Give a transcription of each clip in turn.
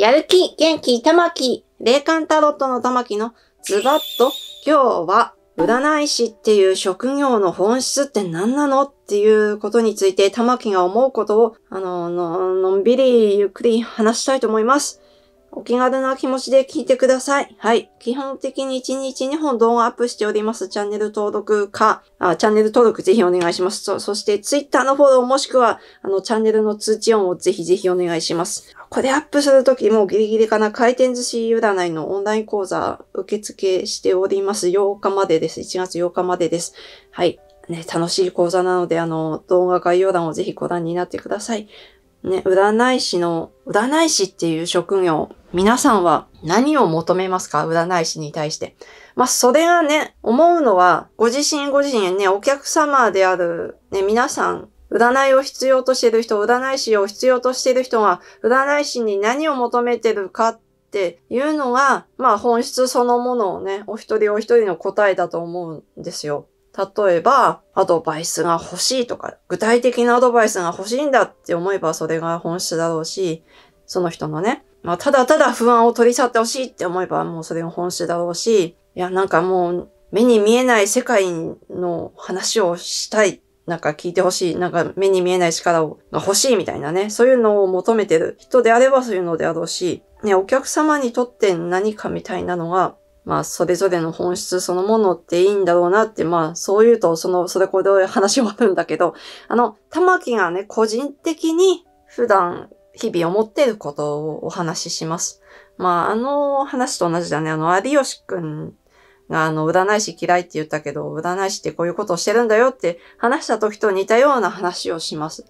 やる気、元気、玉木、霊感タロットの玉木のズバッと今日は占い師っていう職業の本質って何なのっていうことについて玉木が思うことをあのの、のんびりゆっくり話したいと思います。お気軽な気持ちで聞いてください。はい。基本的に1日2本動画アップしております。チャンネル登録か、あチャンネル登録ぜひお願いします。そそして Twitter のフォローもしくは、あの、チャンネルの通知音をぜひぜひお願いします。これアップするときもうギリギリかな、回転寿司占いのオンライン講座受付しております。8日までです。1月8日までです。はい。ね、楽しい講座なので、あの、動画概要欄をぜひご覧になってください。ね、占い師の、占い師っていう職業、皆さんは何を求めますか占い師に対して。まあ、それがね、思うのは、ご自身ご自身ね、お客様である、ね、皆さん占いを必要としている人、占い師を必要としている人が、占い師に何を求めてるかっていうのが、まあ本質そのものをね、お一人お一人の答えだと思うんですよ。例えば、アドバイスが欲しいとか、具体的なアドバイスが欲しいんだって思えばそれが本質だろうし、その人のね、まあ、ただただ不安を取り去ってほしいって思えばもうそれが本質だろうし、いや、なんかもう目に見えない世界の話をしたいなんか聞いてほしい、なんか目に見えない力が欲しいみたいなね、そういうのを求めてる人であればそういうのであろうし、ね、お客様にとって何かみたいなのが、まあ、それぞれの本質そのものっていいんだろうなって、まあ、そう言うと、その、それこれ話終わるんだけど、あの、玉木がね、個人的に普段、日々思っていることをお話しします。まあ、あの話と同じだね。あの、有吉くんあの、占い師嫌いって言ったけど、占い師ってこういうことをしてるんだよって話した時と似たような話をします。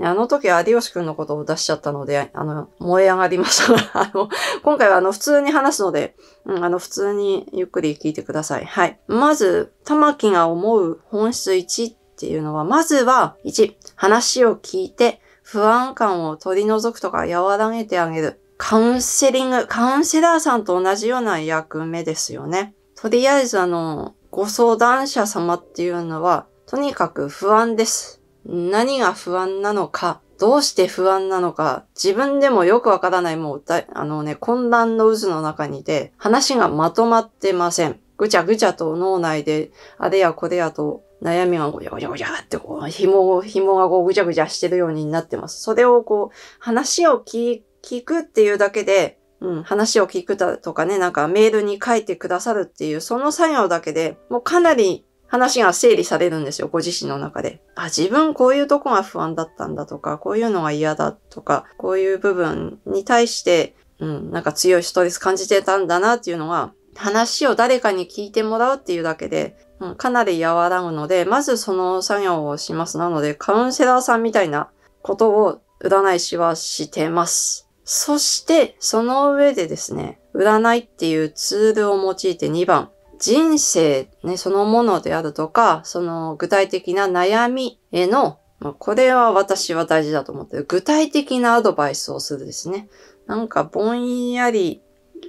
あの時は有吉くんのことを出しちゃったので、あの、燃え上がりましたが、あの、今回はあの、普通に話すので、うん、あの、普通にゆっくり聞いてください。はい。まず、玉木が思う本質1っていうのは、まずは、1、話を聞いて、不安感を取り除くとか和らげてあげる。カウンセリング、カウンセラーさんと同じような役目ですよね。とりあえずあの、ご相談者様っていうのは、とにかく不安です。何が不安なのか、どうして不安なのか、自分でもよくわからない、もうだ、あのね、混乱の渦の中にて、話がまとまってません。ぐちゃぐちゃと脳内で、あれやこれやと、悩みがごちゃごちゃごちゃってこう、紐を、紐がこうぐちゃぐちゃしてるようになってます。それをこう、話を聞くっていうだけで、うん、話を聞くとかね、なんかメールに書いてくださるっていう、その作業だけでもうかなり話が整理されるんですよ、ご自身の中で。あ、自分こういうとこが不安だったんだとか、こういうのが嫌だとか、こういう部分に対して、うん、なんか強いストレス感じてたんだなっていうのは、話を誰かに聞いてもらうっていうだけで、うん、かなり和らぐので、まずその作業をします。なので、カウンセラーさんみたいなことを占い師はしてます。そして、その上でですね、占いっていうツールを用いて2番、人生、ね、そのものであるとか、その具体的な悩みへの、まあ、これは私は大事だと思ってる。具体的なアドバイスをするですね。なんかぼんやり、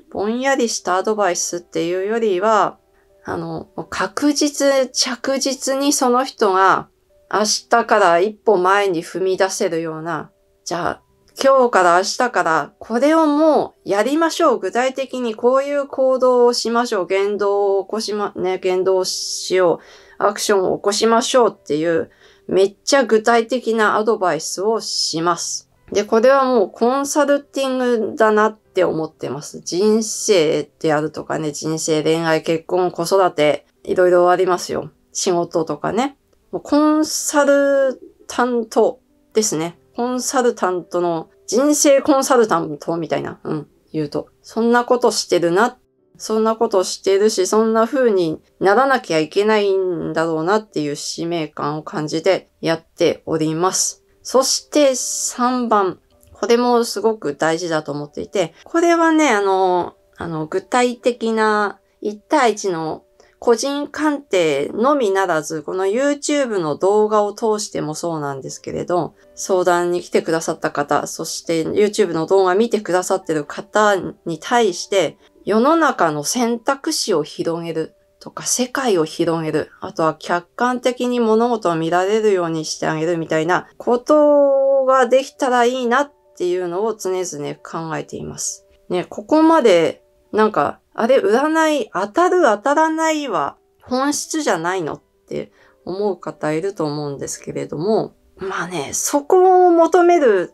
ぼんやりしたアドバイスっていうよりは、あの、確実、着実にその人が明日から一歩前に踏み出せるような、じゃあ今日から明日からこれをもうやりましょう。具体的にこういう行動をしましょう。言動を起こしま、ね、言動をしよう。アクションを起こしましょうっていうめっちゃ具体的なアドバイスをします。で、これはもうコンサルティングだなって思ってます。人生ってやるとかね、人生、恋愛、結婚、子育て、いろいろありますよ。仕事とかね。もうコンサル担当ですね。コンサルタントの、人生コンサルタントみたいな、うん、言うと。そんなことしてるな。そんなことしてるし、そんな風にならなきゃいけないんだろうなっていう使命感を感じてやっております。そして3番。これもすごく大事だと思っていて、これはね、あの、あの、具体的な1対1の個人鑑定のみならず、この YouTube の動画を通してもそうなんですけれど、相談に来てくださった方、そして YouTube の動画見てくださってる方に対して、世の中の選択肢を広げるとか、世界を広げる、あとは客観的に物事を見られるようにしてあげるみたいなことができたらいいなっていうのを常々考えています。ね、ここまでなんかあれ、占い、当たる当たらないは本質じゃないのって思う方いると思うんですけれども、まあね、そこを求める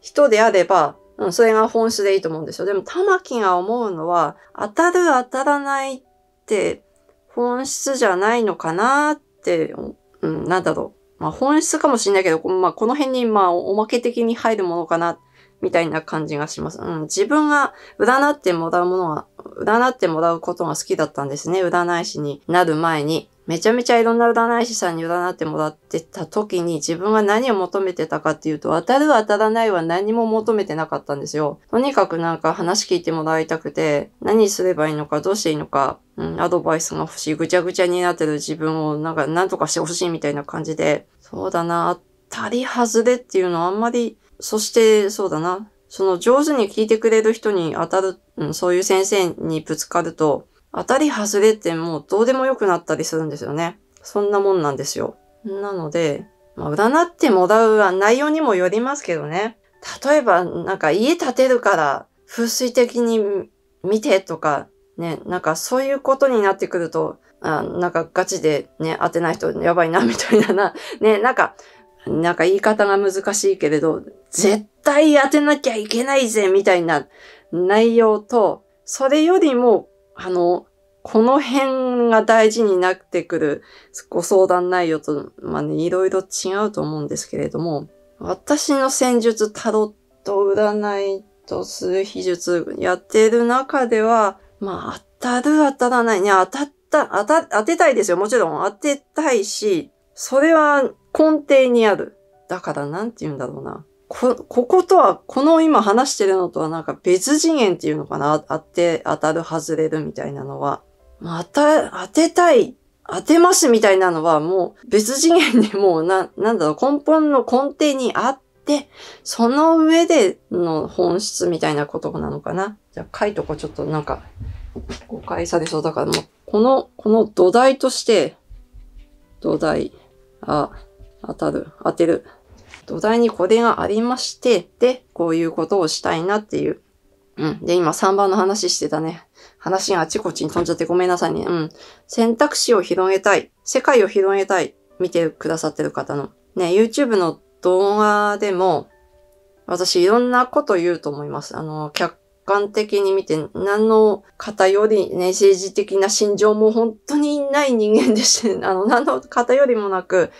人であれば、うん、それが本質でいいと思うんですよ。でも、玉木が思うのは、当たる当たらないって本質じゃないのかなって、うん、なんだろう。まあ、本質かもしれないけど、まあ、この辺に、まあ、おまけ的に入るものかな、みたいな感じがします。うん、自分が占ってもらうものは占ってもらうことが好きだったんですね。占い師になる前に。めちゃめちゃいろんな占い師さんに占ってもらってた時に自分が何を求めてたかっていうと、当たる当たらないは何も求めてなかったんですよ。とにかくなんか話聞いてもらいたくて、何すればいいのか、どうしていいのか、うん、アドバイスが欲しい、ぐちゃぐちゃになってる自分をなんか何とかしてほしいみたいな感じで、そうだな、当たり外れっていうのはあんまり、そしてそうだな、その上手に聞いてくれる人に当たる、うん、そういう先生にぶつかると、当たり外れってもうどうでもよくなったりするんですよね。そんなもんなんですよ。なので、まあ、占ってもらうは内容にもよりますけどね。例えば、なんか家建てるから風水的に見てとか、ね、なんかそういうことになってくると、あなんかガチでね、当てない人やばいなみたいなな、ね、なんか、なんか言い方が難しいけれど、絶対当てなきゃいけないぜみたいな内容と、それよりも、あの、この辺が大事になってくるご相談内容と、まあね、いろいろ違うと思うんですけれども、私の戦術、タロット占いとする秘術やってる中では、まあ当たる当たらないね、当たった、当た、当てたいですよ。もちろん当てたいし、それは根底にある。だからなんて言うんだろうな。こ、こことは、この今話してるのとはなんか別次元っていうのかなあって、当たる外れるみたいなのは。また、当てたい、当てますみたいなのはもう別次元でもうな、なんだろう、根本の根底にあって、その上での本質みたいなことなのかな。じゃあ、いとこちょっとなんか、誤解されそうだからもう、この、この土台として、土台、あ、当たる、当てる。土台にこれがありまして、で、こういうことをしたいなっていう。うん。で、今3番の話してたね。話があちこちに飛んじゃってごめんなさいね。うん。選択肢を広げたい。世界を広げたい。見てくださってる方の。ね、YouTube の動画でも、私いろんなこと言うと思います。あの、客観的に見て、何の偏り、ね、政治的な心情も本当にない人間でして、あの、何の偏りもなく、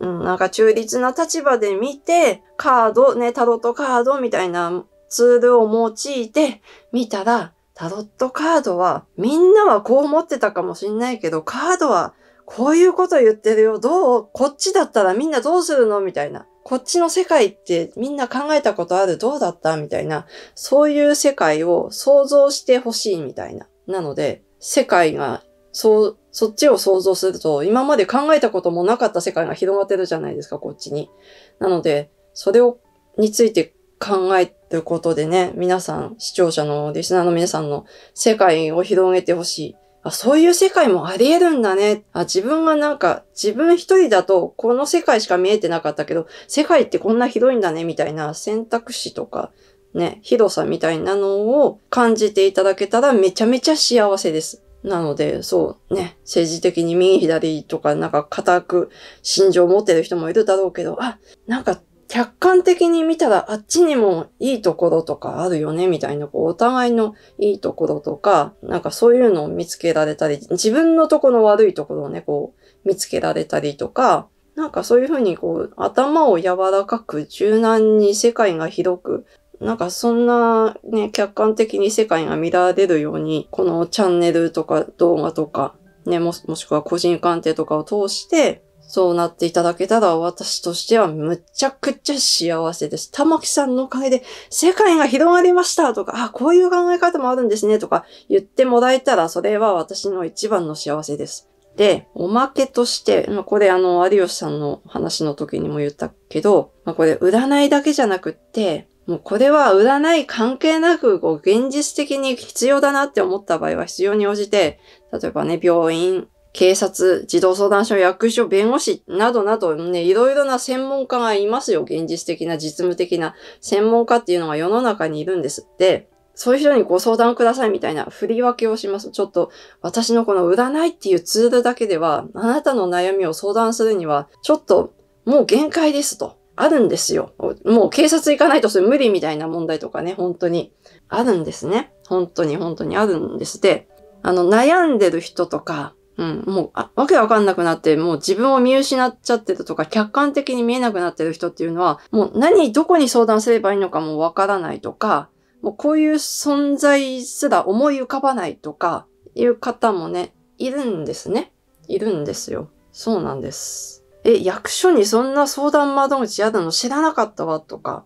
うん、なんか中立な立場で見て、カード、ね、タロットカードみたいなツールを用いて見たら、タロットカードは、みんなはこう思ってたかもしんないけど、カードはこういうこと言ってるよ。どうこっちだったらみんなどうするのみたいな。こっちの世界ってみんな考えたことあるどうだったみたいな。そういう世界を想像してほしいみたいな。なので、世界がそう、そっちを想像すると、今まで考えたこともなかった世界が広がってるじゃないですか、こっちに。なので、それを、について考えることでね、皆さん、視聴者の、リスナーの皆さんの世界を広げてほしい。あ、そういう世界もあり得るんだね。あ、自分がなんか、自分一人だと、この世界しか見えてなかったけど、世界ってこんな広いんだね、みたいな選択肢とか、ね、広さみたいなのを感じていただけたらめちゃめちゃ幸せです。なので、そうね、政治的に右左とかなんか固く心情を持ってる人もいるだろうけど、あ、なんか客観的に見たらあっちにもいいところとかあるよねみたいな、こうお互いのいいところとか、なんかそういうのを見つけられたり、自分のとこの悪いところをね、こう見つけられたりとか、なんかそういうふうにこう頭を柔らかく柔軟に世界が広くなんかそんなね、客観的に世界が乱れるように、このチャンネルとか動画とか、ね、ももしくは個人鑑定とかを通して、そうなっていただけたら私としてはむちゃくちゃ幸せです。玉木さんのおかげで世界が広がりましたとか、あ、こういう考え方もあるんですねとか言ってもらえたらそれは私の一番の幸せです。で、おまけとして、まあ、これあの、有吉さんの話の時にも言ったけど、まあ、これ占いだけじゃなくって、もうこれは占い関係なく、こう、現実的に必要だなって思った場合は必要に応じて、例えばね、病院、警察、児童相談所、役所、弁護士などなどね、いろいろな専門家がいますよ。現実的な、実務的な専門家っていうのが世の中にいるんですって。そういう人にご相談くださいみたいな振り分けをします。ちょっと私のこの占いっていうツールだけでは、あなたの悩みを相談するには、ちょっともう限界ですと。あるんですよ。もう警察行かないとそれ無理みたいな問題とかね、本当にあるんですね。本当に本当にあるんですで、あの、悩んでる人とか、うん、もう、あわけわかんなくなって、もう自分を見失っちゃってるとか、客観的に見えなくなってる人っていうのは、もう何、どこに相談すればいいのかもわからないとか、もうこういう存在すら思い浮かばないとか、いう方もね、いるんですね。いるんですよ。そうなんです。え、役所にそんな相談窓口嫌るの知らなかったわ、とか、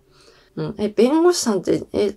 うん、え、弁護士さんって、え、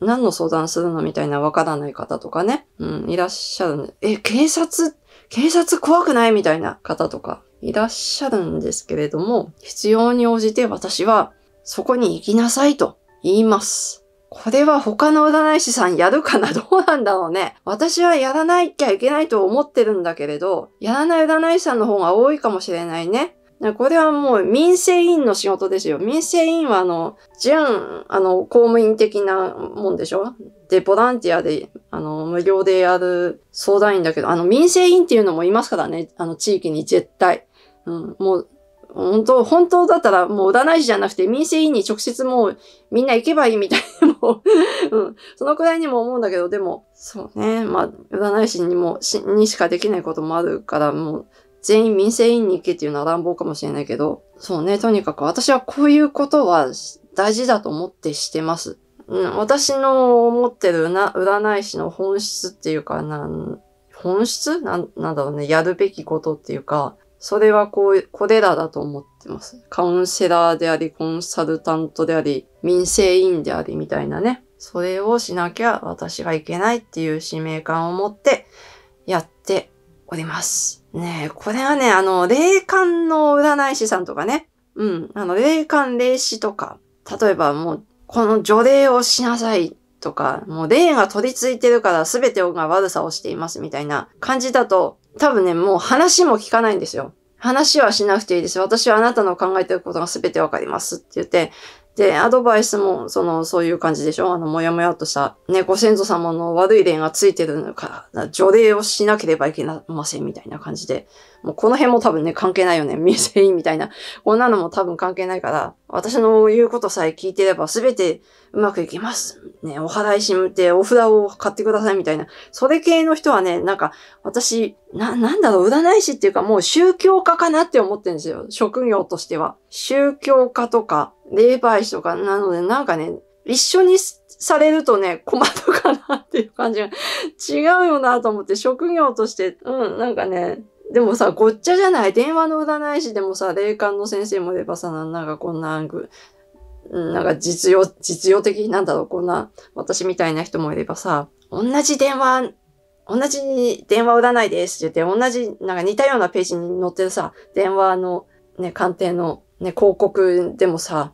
何の相談するのみたいなわからない方とかね、うん、いらっしゃるんで、え、警察、警察怖くないみたいな方とか、いらっしゃるんですけれども、必要に応じて私は、そこに行きなさいと言います。これは他の占い師さんやるかなどうなんだろうね。私はやらないきゃいけないと思ってるんだけれど、やらない占い師さんの方が多いかもしれないね。これはもう民生委員の仕事ですよ。民生委員はあの、準、あの、公務員的なもんでしょで、ボランティアで、あの、無料でやる相談員だけど、あの、民生委員っていうのもいますからね。あの、地域に絶対。うん、もう、本当、本当だったらもう占い師じゃなくて民生委員に直接もうみんな行けばいいみたいな、もうん、そのくらいにも思うんだけど、でも、そうね、まあ、占い師にもし、にしかできないこともあるから、もう、全員民生委員に行けっていうのは乱暴かもしれないけど、そうね、とにかく私はこういうことは大事だと思ってしてます。うん、私の思ってるな占い師の本質っていうか、なん、本質なんなんだろうね、やるべきことっていうか、それはこう、これらだと思ってます。カウンセラーであり、コンサルタントであり、民生委員であり、みたいなね。それをしなきゃ私はいけないっていう使命感を持ってやっております。ねえ、これはね、あの、霊感の占い師さんとかね。うん、あの、霊感霊視とか、例えばもう、この除霊をしなさいとか、もう霊が取り付いてるから全てが悪さをしていますみたいな感じだと、多分ね、もう話も聞かないんですよ。話はしなくていいです。私はあなたの考えてることが全てわかりますって言って、で、アドバイスも、その、そういう感じでしょあの、もやもやっとした、ね、ご先祖様の悪い霊がついてるのから、除霊をしなければいけませんみたいな感じでもうこの辺も多分ね、関係ないよね。民生員みたいな。こんなのも多分関係ないから、私の言うことさえ聞いてれば全てうまくいきます。ね、お払いしむってお札を買ってくださいみたいな。それ系の人はね、なんか、私、な、なんだろう、占い師っていうかもう宗教家かなって思ってるんですよ。職業としては。宗教家とか、霊媒師とか、なのでなんかね、一緒にされるとね、困るかなっていう感じが違うよなと思って、職業として、うん、なんかね、でもさ、ごっちゃじゃない電話の占い師でもさ、霊感の先生もいればさ、なんかこんな、なんか実用、実用的なんだろう、こんな、私みたいな人もいればさ、同じ電話、同じ電話占いですって言って、同じ、なんか似たようなページに載ってるさ、電話のね、鑑定のね、広告でもさ、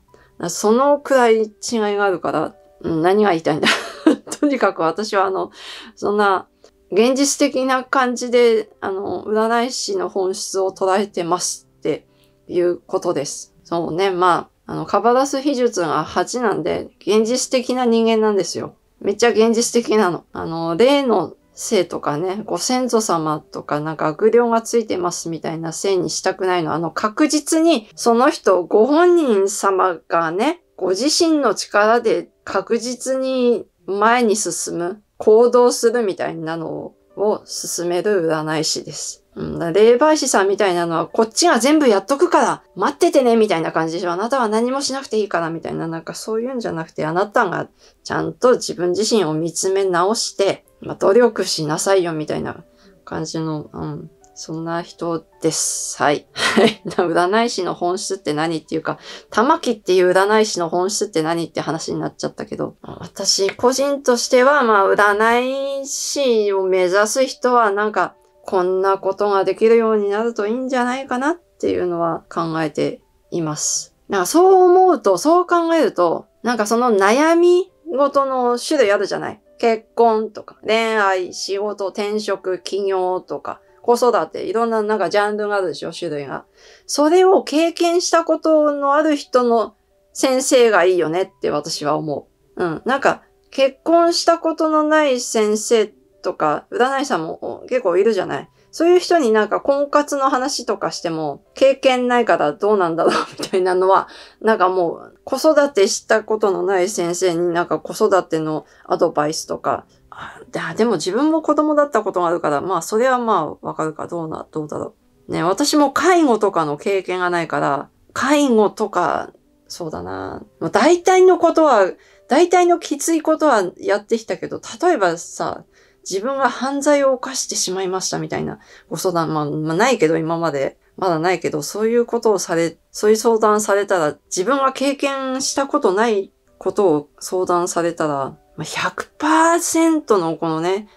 そのくらい違いがあるから、うん、何が言いたいんだ。とにかく私はあの、そんな、現実的な感じで、あの、占い師の本質を捉えてますっていうことです。そうね、まあ、あの、カバラス秘術が8なんで、現実的な人間なんですよ。めっちゃ現実的なの。あの、例の性とかね、ご先祖様とかなんか悪霊がついてますみたいな性にしたくないの。あの、確実にその人、ご本人様がね、ご自身の力で確実に前に進む行動するみたいなのを進める占い師です。うん、霊媒師さんみたいなのは、こっちが全部やっとくから、待っててね、みたいな感じでしょ。あなたは何もしなくていいから、みたいな、なんかそういうんじゃなくて、あなたがちゃんと自分自身を見つめ直して、まあ、努力しなさいよ、みたいな感じの、うん、そんな人です。はい。はい。占い師の本質って何っていうか、玉木っていう占い師の本質って何って話になっちゃったけど、私個人としては、まあ、占い師を目指す人はなんか、こんなことができるようになるといいんじゃないかなっていうのは考えています。なんかそう思うと、そう考えると、なんかその悩み事の種類あるじゃない結婚とか、恋愛、仕事、転職、起業とか、子育て、いろんななんかジャンルがあるでしょ、種類が。それを経験したことのある人の先生がいいよねって私は思う。うん。なんか、結婚したことのない先生とか、占い師さんも結構いるじゃないそういう人になんか婚活の話とかしても、経験ないからどうなんだろうみたいなのは、なんかもう子育てしたことのない先生になんか子育てのアドバイスとか、あでも自分も子供だったことがあるから、まあそれはまあわかるか、どうな、どうだろう。ね、私も介護とかの経験がないから、介護とか、そうだな。ま大体のことは、大体のきついことはやってきたけど、例えばさ、自分が犯罪を犯してしまいましたみたいなご相談、まあ、まあ、ないけど今まで、まだないけど、そういうことをされ、そういう相談されたら、自分が経験したことないことを相談されたら、100%のこのね、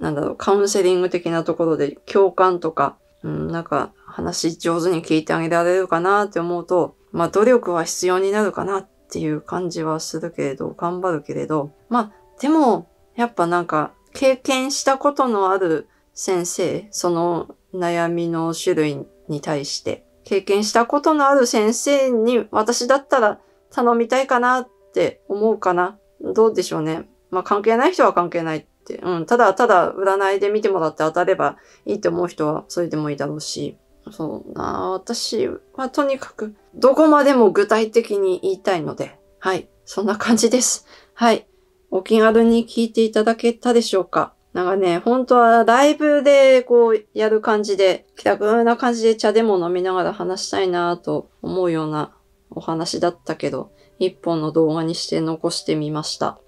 なんだろう、カウンセリング的なところで共感とか、うん、なんか話上手に聞いてあげられるかなって思うと、まあ努力は必要になるかなっていう感じはするけれど、頑張るけれど、まあでも、やっぱなんか経験したことのある先生、その悩みの種類に対して、経験したことのある先生に私だったら頼みたいかなって思うかな。どうでしょうね。まあ関係ない人は関係ないって。うん。ただ、ただ占いで見てもらって当たればいいと思う人はそれでもいいだろうし。そうな。私はとにかくどこまでも具体的に言いたいので。はい。そんな感じです。はい。お気軽に聞いていただけたでしょうかなんかね、本当はライブでこうやる感じで、気楽な感じで茶でも飲みながら話したいなと思うようなお話だったけど、一本の動画にして残してみました。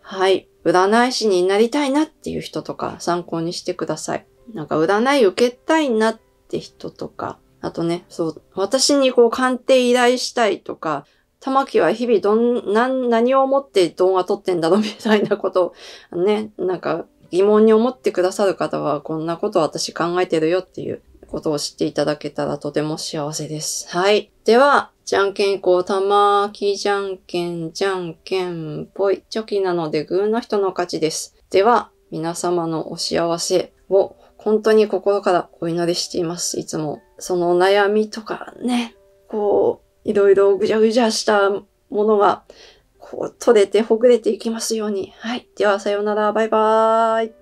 はい。占い師になりたいなっていう人とか参考にしてください。なんか占い受けたいなって人とか、あとね、そう、私にこう鑑定依頼したいとか、玉木は日々どん、な、何を思って動画撮ってんだろうみたいなことをね、なんか疑問に思ってくださる方はこんなこと私考えてるよっていうことを知っていただけたらとても幸せです。はい。では、じゃんけんこう、たまきじゃんけん、じゃんけんぽい、チョキなのでグーの人の勝ちです。では、皆様のお幸せを本当に心からお祈りしています、いつも。その悩みとかね、こう、いろいろぐじゃぐじゃしたものが、こう、取れてほぐれていきますように。はい。では、さようなら。バイバーイ。